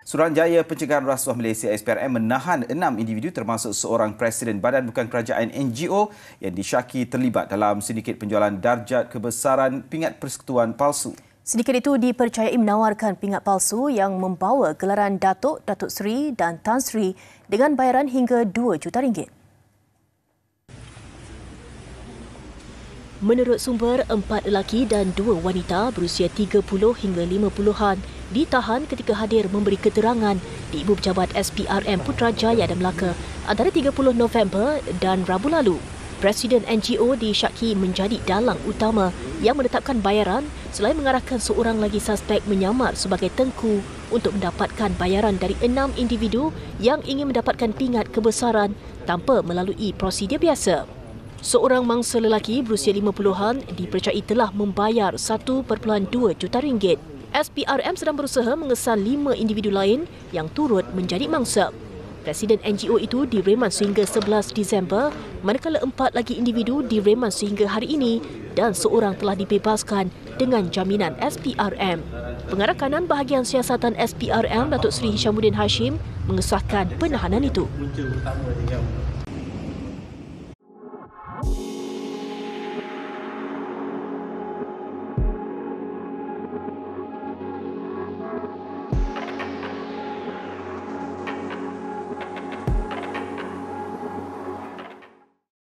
Suruhanjaya Pencegahan Rasuah Malaysia SPRM menahan enam individu termasuk seorang Presiden Badan Bukan Kerajaan NGO yang disyaki terlibat dalam sindiket penjualan darjat kebesaran pingat persekutuan palsu. Sindiket itu dipercayai menawarkan pingat palsu yang membawa gelaran Datuk, Datuk Seri dan Tan Sri dengan bayaran hingga RM2 juta. ringgit. Menurut sumber, empat lelaki dan dua wanita berusia 30 hingga 50-an ditahan ketika hadir memberi keterangan di Ibu Pejabat SPRM Putrajaya dan Melaka antara 30 November dan Rabu lalu. Presiden NGO di disyaki menjadi dalang utama yang menetapkan bayaran selain mengarahkan seorang lagi suspek menyamar sebagai tengku untuk mendapatkan bayaran dari enam individu yang ingin mendapatkan pingat kebesaran tanpa melalui prosedur biasa. Seorang mangsa lelaki berusia 50-an dipercayai telah membayar 1.2 juta ringgit SPRM sedang berusaha mengesan lima individu lain yang turut menjadi mangsa. Presiden NGO itu direman sehingga 11 Disember, manakala empat lagi individu direman sehingga hari ini dan seorang telah dibebaskan dengan jaminan SPRM. Pengarah kanan bahagian siasatan SPRM, Datuk Seri Hishamuddin Hashim, mengesahkan penahanan itu.